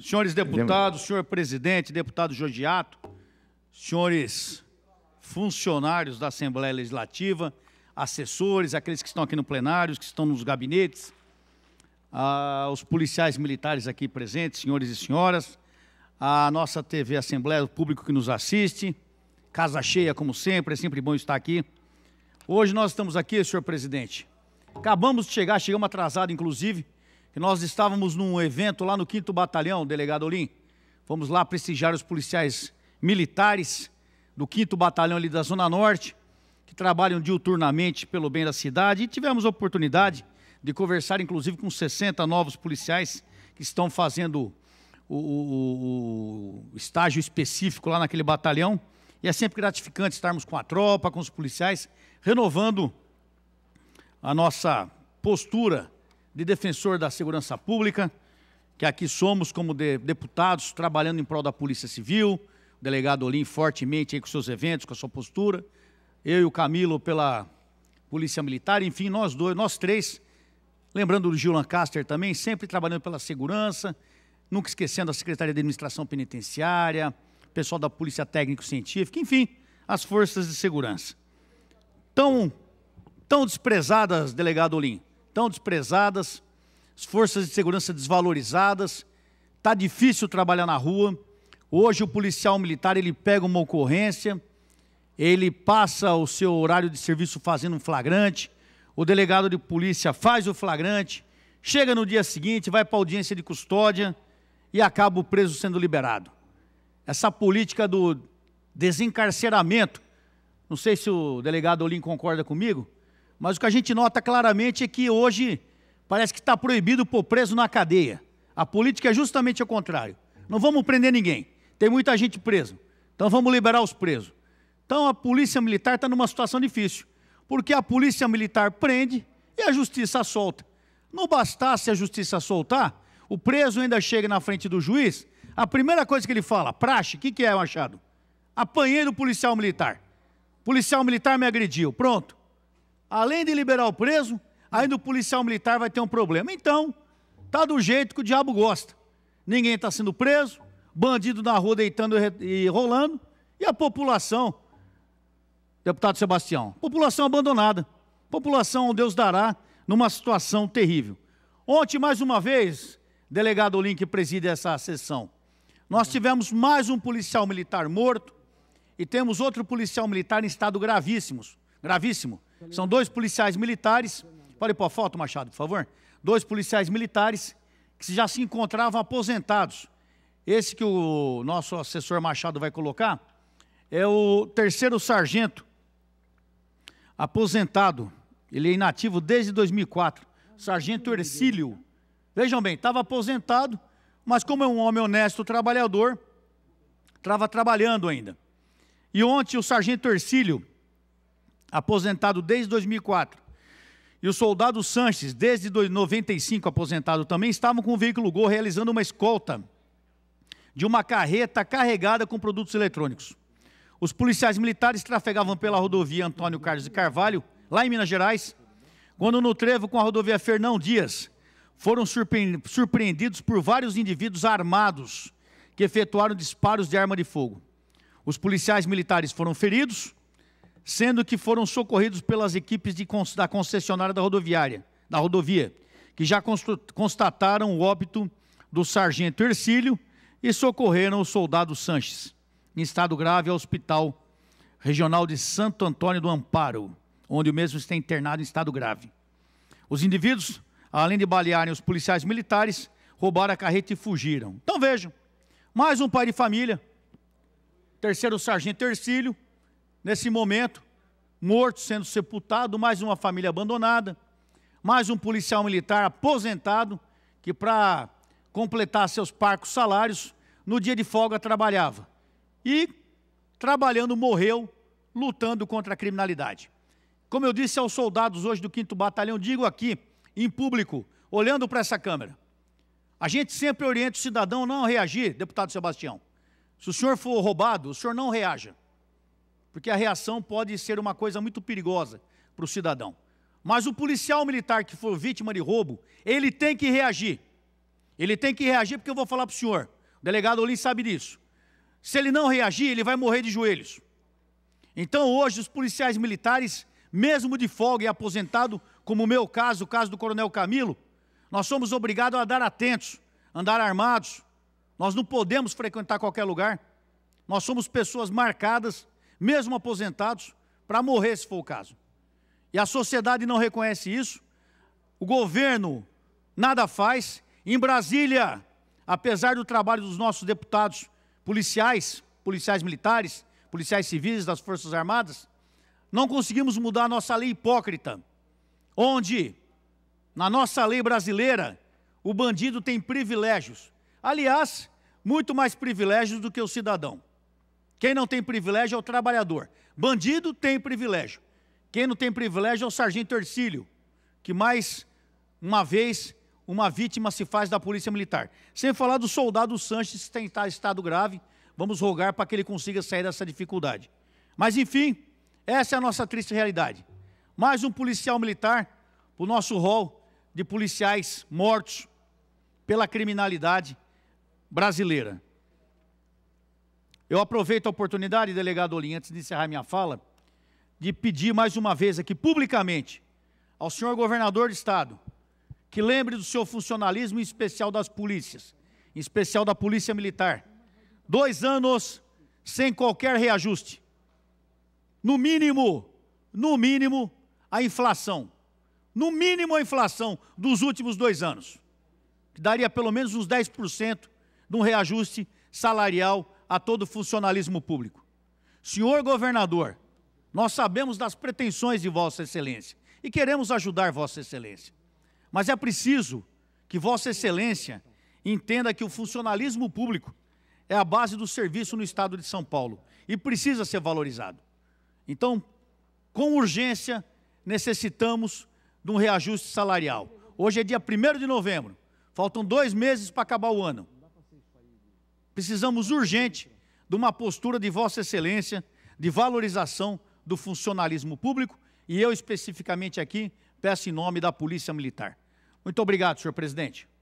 Senhores deputados, senhor presidente, deputado Jorgiato, senhores funcionários da Assembleia Legislativa, assessores, aqueles que estão aqui no plenário, os que estão nos gabinetes, ah, os policiais militares aqui presentes, senhores e senhoras, a nossa TV Assembleia, o público que nos assiste, casa cheia como sempre, é sempre bom estar aqui. Hoje nós estamos aqui, senhor presidente. Acabamos de chegar, chegamos atrasado, inclusive, que nós estávamos num evento lá no 5 Batalhão, delegado Olim. Fomos lá prestigiar os policiais militares do 5 Batalhão ali da Zona Norte, que trabalham diuturnamente pelo bem da cidade. E tivemos a oportunidade de conversar, inclusive, com 60 novos policiais que estão fazendo o, o, o estágio específico lá naquele batalhão. E é sempre gratificante estarmos com a tropa, com os policiais, renovando a nossa postura de defensor da segurança pública, que aqui somos como de, deputados trabalhando em prol da Polícia Civil, o delegado Olim fortemente aí com seus eventos, com a sua postura, eu e o Camilo pela Polícia Militar, enfim, nós dois, nós três, lembrando do Gil Lancaster também, sempre trabalhando pela segurança, nunca esquecendo a Secretaria de Administração Penitenciária, pessoal da Polícia Técnico-Científica, enfim, as forças de segurança. Tão, tão desprezadas, delegado Olim tão desprezadas, as forças de segurança desvalorizadas, tá difícil trabalhar na rua. Hoje o policial militar, ele pega uma ocorrência, ele passa o seu horário de serviço fazendo um flagrante, o delegado de polícia faz o flagrante, chega no dia seguinte, vai para audiência de custódia e acaba o preso sendo liberado. Essa política do desencarceramento, não sei se o delegado Olim concorda comigo, mas o que a gente nota claramente é que hoje parece que está proibido pôr preso na cadeia. A política é justamente o contrário. Não vamos prender ninguém. Tem muita gente preso. Então vamos liberar os presos. Então a polícia militar está numa situação difícil. Porque a polícia militar prende e a justiça solta. Não bastasse a justiça soltar, o preso ainda chega na frente do juiz, a primeira coisa que ele fala, praxe, o que, que é, Machado? Apanhei do policial militar. policial militar me agrediu. Pronto além de liberar o preso, ainda o policial militar vai ter um problema. Então, tá do jeito que o diabo gosta. Ninguém está sendo preso, bandido na rua deitando e rolando, e a população, deputado Sebastião, população abandonada, população, Deus dará, numa situação terrível. Ontem, mais uma vez, delegado Olim, que preside essa sessão, nós tivemos mais um policial militar morto e temos outro policial militar em estado gravíssimo, gravíssimo. São dois policiais militares. Pode pôr a foto, Machado, por favor. Dois policiais militares que já se encontravam aposentados. Esse que o nosso assessor Machado vai colocar é o terceiro sargento aposentado. Ele é inativo desde 2004. Sargento Ercílio. Vejam bem, estava aposentado, mas como é um homem honesto, trabalhador, estava trabalhando ainda. E ontem o sargento Ercílio aposentado desde 2004, e o soldado Sanches, desde 1995 aposentado também, estavam com o veículo Gol realizando uma escolta de uma carreta carregada com produtos eletrônicos. Os policiais militares trafegavam pela rodovia Antônio Carlos de Carvalho, lá em Minas Gerais, quando no trevo com a rodovia Fernão Dias, foram surpreendidos por vários indivíduos armados que efetuaram disparos de arma de fogo. Os policiais militares foram feridos sendo que foram socorridos pelas equipes de, da concessionária da rodoviária, da rodovia, que já constataram o óbito do sargento Ercílio e socorreram o soldado Sanches, em estado grave ao Hospital Regional de Santo Antônio do Amparo, onde o mesmo está internado em estado grave. Os indivíduos, além de balearem os policiais militares, roubaram a carreta e fugiram. Então vejam, mais um pai de família, terceiro sargento Ercílio, nesse momento, morto, sendo sepultado, mais uma família abandonada, mais um policial militar aposentado, que para completar seus parcos salários, no dia de folga trabalhava. E, trabalhando, morreu lutando contra a criminalidade. Como eu disse aos soldados hoje do 5 Batalhão, digo aqui, em público, olhando para essa câmera, a gente sempre orienta o cidadão a não reagir, deputado Sebastião. Se o senhor for roubado, o senhor não reaja porque a reação pode ser uma coisa muito perigosa para o cidadão. Mas o policial militar que for vítima de roubo, ele tem que reagir. Ele tem que reagir, porque eu vou falar para o senhor. O delegado Olim sabe disso. Se ele não reagir, ele vai morrer de joelhos. Então, hoje, os policiais militares, mesmo de folga e aposentado, como o meu caso, o caso do Coronel Camilo, nós somos obrigados a dar atentos, andar armados. Nós não podemos frequentar qualquer lugar. Nós somos pessoas marcadas mesmo aposentados, para morrer se for o caso. E a sociedade não reconhece isso, o governo nada faz. Em Brasília, apesar do trabalho dos nossos deputados policiais, policiais militares, policiais civis das Forças Armadas, não conseguimos mudar a nossa lei hipócrita, onde, na nossa lei brasileira, o bandido tem privilégios. Aliás, muito mais privilégios do que o cidadão. Quem não tem privilégio é o trabalhador. Bandido tem privilégio. Quem não tem privilégio é o sargento Ercílio, que mais uma vez uma vítima se faz da polícia militar. Sem falar do soldado Sanches, que está em estado grave. Vamos rogar para que ele consiga sair dessa dificuldade. Mas enfim, essa é a nossa triste realidade. Mais um policial militar para o nosso rol de policiais mortos pela criminalidade brasileira. Eu aproveito a oportunidade, delegado Olim, antes de encerrar minha fala, de pedir mais uma vez aqui publicamente ao senhor governador de estado que lembre do seu funcionalismo em especial das polícias, em especial da Polícia Militar. Dois anos sem qualquer reajuste. No mínimo, no mínimo, a inflação. No mínimo, a inflação dos últimos dois anos. Que daria pelo menos uns 10% de um reajuste salarial a todo funcionalismo público. Senhor governador, nós sabemos das pretensões de Vossa Excelência e queremos ajudar Vossa Excelência. Mas é preciso que Vossa Excelência entenda que o funcionalismo público é a base do serviço no Estado de São Paulo e precisa ser valorizado. Então, com urgência, necessitamos de um reajuste salarial. Hoje é dia 1 de novembro, faltam dois meses para acabar o ano. Precisamos urgente de uma postura de Vossa Excelência de valorização do funcionalismo público e eu especificamente aqui peço em nome da Polícia Militar. Muito obrigado, senhor presidente.